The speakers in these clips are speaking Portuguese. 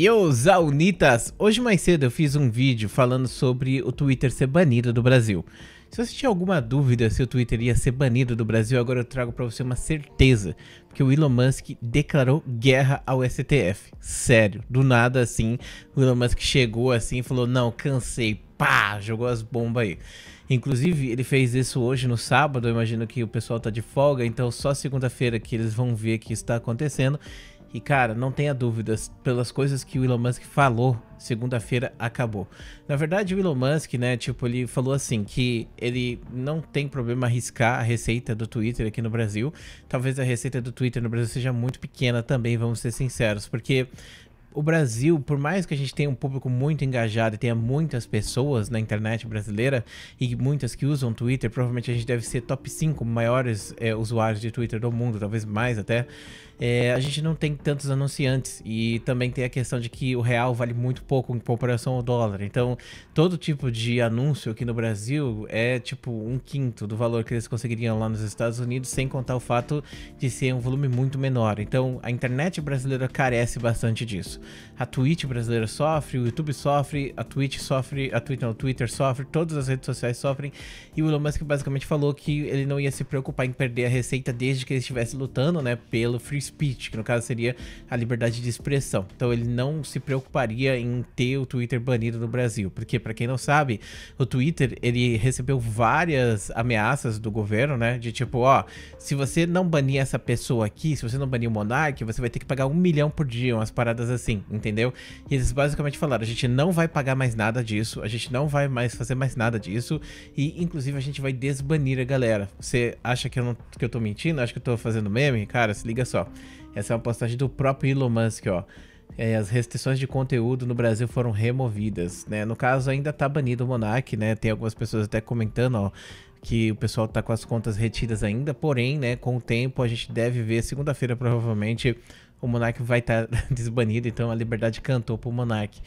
E os Zaunitas! Hoje mais cedo eu fiz um vídeo falando sobre o Twitter ser banido do Brasil. Se você tinha alguma dúvida se o Twitter ia ser banido do Brasil, agora eu trago para você uma certeza, porque o Elon Musk declarou guerra ao STF. Sério, do nada assim, o Elon Musk chegou assim e falou: "Não, cansei, pá, jogou as bombas aí". Inclusive, ele fez isso hoje no sábado, eu imagino que o pessoal tá de folga, então só segunda-feira que eles vão ver que está acontecendo. E cara, não tenha dúvidas, pelas coisas que o Elon Musk falou, segunda-feira acabou. Na verdade, o Elon Musk, né, tipo, ele falou assim que ele não tem problema arriscar a receita do Twitter aqui no Brasil. Talvez a receita do Twitter no Brasil seja muito pequena também, vamos ser sinceros, porque o Brasil, por mais que a gente tenha um público muito engajado e tenha muitas pessoas na internet brasileira e muitas que usam Twitter, provavelmente a gente deve ser top 5 maiores é, usuários de Twitter do mundo, talvez mais até é, a gente não tem tantos anunciantes. E também tem a questão de que o real vale muito pouco em comparação ao dólar. Então, todo tipo de anúncio aqui no Brasil é tipo um quinto do valor que eles conseguiriam lá nos Estados Unidos, sem contar o fato de ser um volume muito menor. Então, a internet brasileira carece bastante disso. A Twitch brasileira sofre, o YouTube sofre, a Twitch sofre, a Twitter, não, o Twitter sofre, todas as redes sociais sofrem. E o Elon Musk basicamente falou que ele não ia se preocupar em perder a receita desde que ele estivesse lutando, né, pelo free speech, que no caso seria a liberdade de expressão. Então ele não se preocuparia em ter o Twitter banido no Brasil, porque para quem não sabe, o Twitter ele recebeu várias ameaças do governo, né? De tipo, ó, se você não banir essa pessoa aqui, se você não banir o Monark, você vai ter que pagar um milhão por dia, umas paradas assim, entendeu? E eles basicamente falaram, a gente não vai pagar mais nada disso, a gente não vai mais fazer mais nada disso e inclusive a gente vai desbanir a galera. Você acha que eu não que eu tô mentindo? Acho que eu tô fazendo meme? Cara, se liga só. Essa é uma postagem do próprio Elon Musk, ó. É, as restrições de conteúdo no Brasil foram removidas, né? No caso, ainda tá banido o Monark, né? Tem algumas pessoas até comentando, ó, que o pessoal tá com as contas retidas ainda, porém, né, com o tempo a gente deve ver segunda-feira provavelmente o Monark vai estar tá desbanido, então a liberdade cantou pro Monark.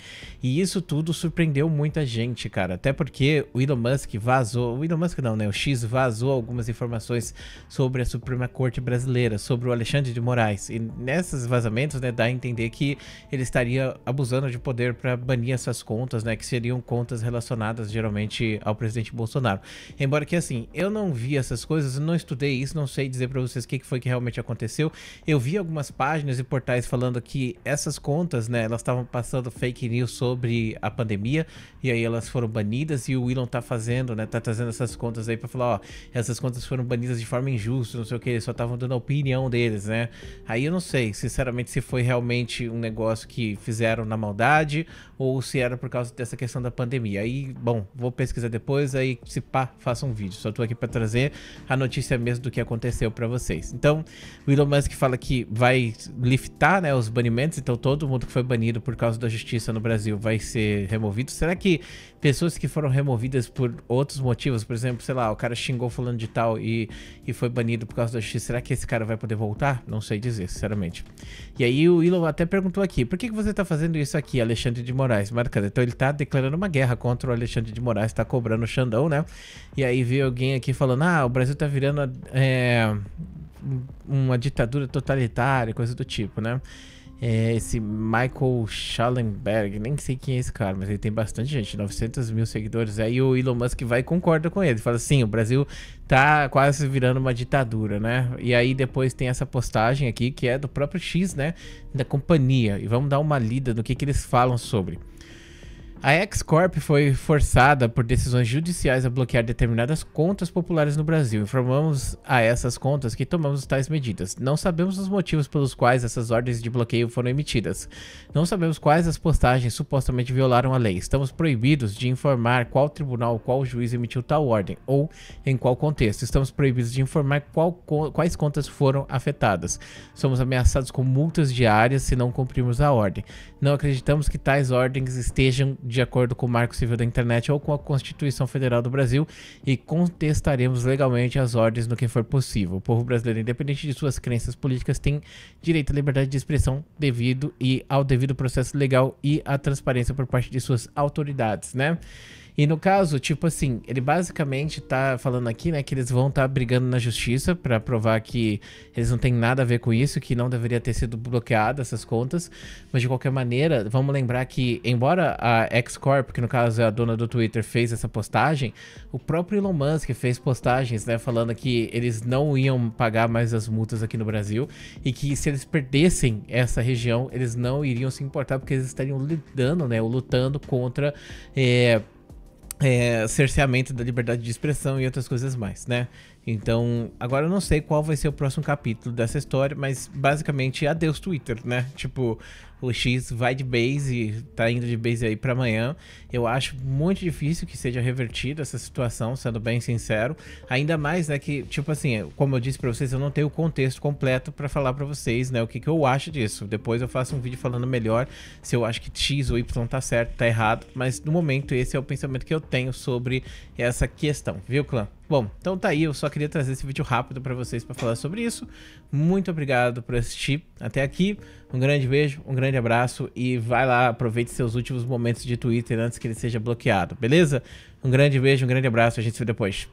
E isso tudo surpreendeu muita gente, cara. Até porque o Elon Musk vazou, o Elon Musk não, né? O X vazou algumas informações sobre a Suprema Corte brasileira, sobre o Alexandre de Moraes. E nesses vazamentos, né, dá a entender que ele estaria abusando de poder para banir essas contas, né, que seriam contas relacionadas geralmente ao presidente Bolsonaro. Embora que assim, eu não vi essas coisas, não estudei isso, não sei dizer para vocês o que foi que realmente aconteceu. Eu vi algumas páginas e portais falando que essas contas, né, elas estavam passando fake news sobre a pandemia e aí elas foram banidas e o Elon tá fazendo, né, tá trazendo essas contas aí para falar, ó, essas contas foram banidas de forma injusta, não sei o que, eles só estavam dando a opinião deles, né? Aí eu não sei, sinceramente, se foi realmente um negócio que fizeram na maldade ou se era por causa dessa questão da pandemia. Aí, bom, vou pesquisar depois, aí se pá, faça um vídeo. Só tô aqui para trazer a notícia mesmo do que aconteceu para vocês. Então, o Elon Musk fala que vai liftar né, os banimentos, então todo mundo que foi banido por causa da justiça no Brasil vai ser removido. Será que pessoas que foram removidas por outros motivos, por exemplo, sei lá, o cara xingou falando de tal e, e foi banido por causa da justiça, será que esse cara vai poder voltar? Não sei dizer, sinceramente. E aí o Elon até perguntou aqui, por que, que você está fazendo isso aqui, Alexandre de Moraes? Marcando, então ele está declarando uma guerra contra o Alexandre de Moraes, está cobrando o Xandão, né? E aí veio alguém aqui falando, ah, o Brasil está virando... É uma ditadura totalitária, coisa do tipo, né? É esse Michael Schallenberg, nem sei quem é esse cara, mas ele tem bastante gente, 900 mil seguidores. Aí é, o Elon Musk vai e concorda com ele, fala assim: o Brasil tá quase virando uma ditadura, né? E aí depois tem essa postagem aqui que é do próprio X, né? Da companhia. E vamos dar uma lida no que, que eles falam sobre. A X-Corp foi forçada por decisões judiciais a bloquear determinadas contas populares no Brasil. Informamos a essas contas que tomamos tais medidas. Não sabemos os motivos pelos quais essas ordens de bloqueio foram emitidas. Não sabemos quais as postagens supostamente violaram a lei. Estamos proibidos de informar qual tribunal, qual juiz emitiu tal ordem ou em qual contexto. Estamos proibidos de informar qual, quais contas foram afetadas. Somos ameaçados com multas diárias se não cumprirmos a ordem. Não acreditamos que tais ordens estejam de acordo com o Marco Civil da Internet ou com a Constituição Federal do Brasil e contestaremos legalmente as ordens no que for possível. O povo brasileiro, independente de suas crenças políticas, tem direito à liberdade de expressão devido e ao devido processo legal e à transparência por parte de suas autoridades, né? E no caso, tipo assim, ele basicamente tá falando aqui, né, que eles vão estar tá brigando na justiça para provar que eles não têm nada a ver com isso, que não deveria ter sido bloqueado essas contas. Mas de qualquer maneira, vamos lembrar que, embora a X-Corp, que no caso é a dona do Twitter, fez essa postagem, o próprio Elon Musk fez postagens, né, falando que eles não iam pagar mais as multas aqui no Brasil e que se eles perdessem essa região, eles não iriam se importar porque eles estariam lidando, né, ou lutando contra. Eh, é, cerceamento da liberdade de expressão e outras coisas mais, né? Então, agora eu não sei qual vai ser o próximo capítulo dessa história, mas basicamente adeus Twitter, né? Tipo, o X vai de base, tá indo de base aí para amanhã. Eu acho muito difícil que seja revertida essa situação, sendo bem sincero. Ainda mais, né, que, tipo assim, como eu disse para vocês, eu não tenho o contexto completo para falar para vocês, né, o que, que eu acho disso. Depois eu faço um vídeo falando melhor se eu acho que X ou Y tá certo, tá errado. Mas no momento, esse é o pensamento que eu tenho sobre essa questão, viu, clã? Bom, então tá aí, eu só queria trazer esse vídeo rápido para vocês para falar sobre isso. Muito obrigado por assistir até aqui. Um grande beijo, um grande abraço e vai lá, aproveite seus últimos momentos de Twitter antes que ele seja bloqueado, beleza? Um grande beijo, um grande abraço, a gente se vê depois.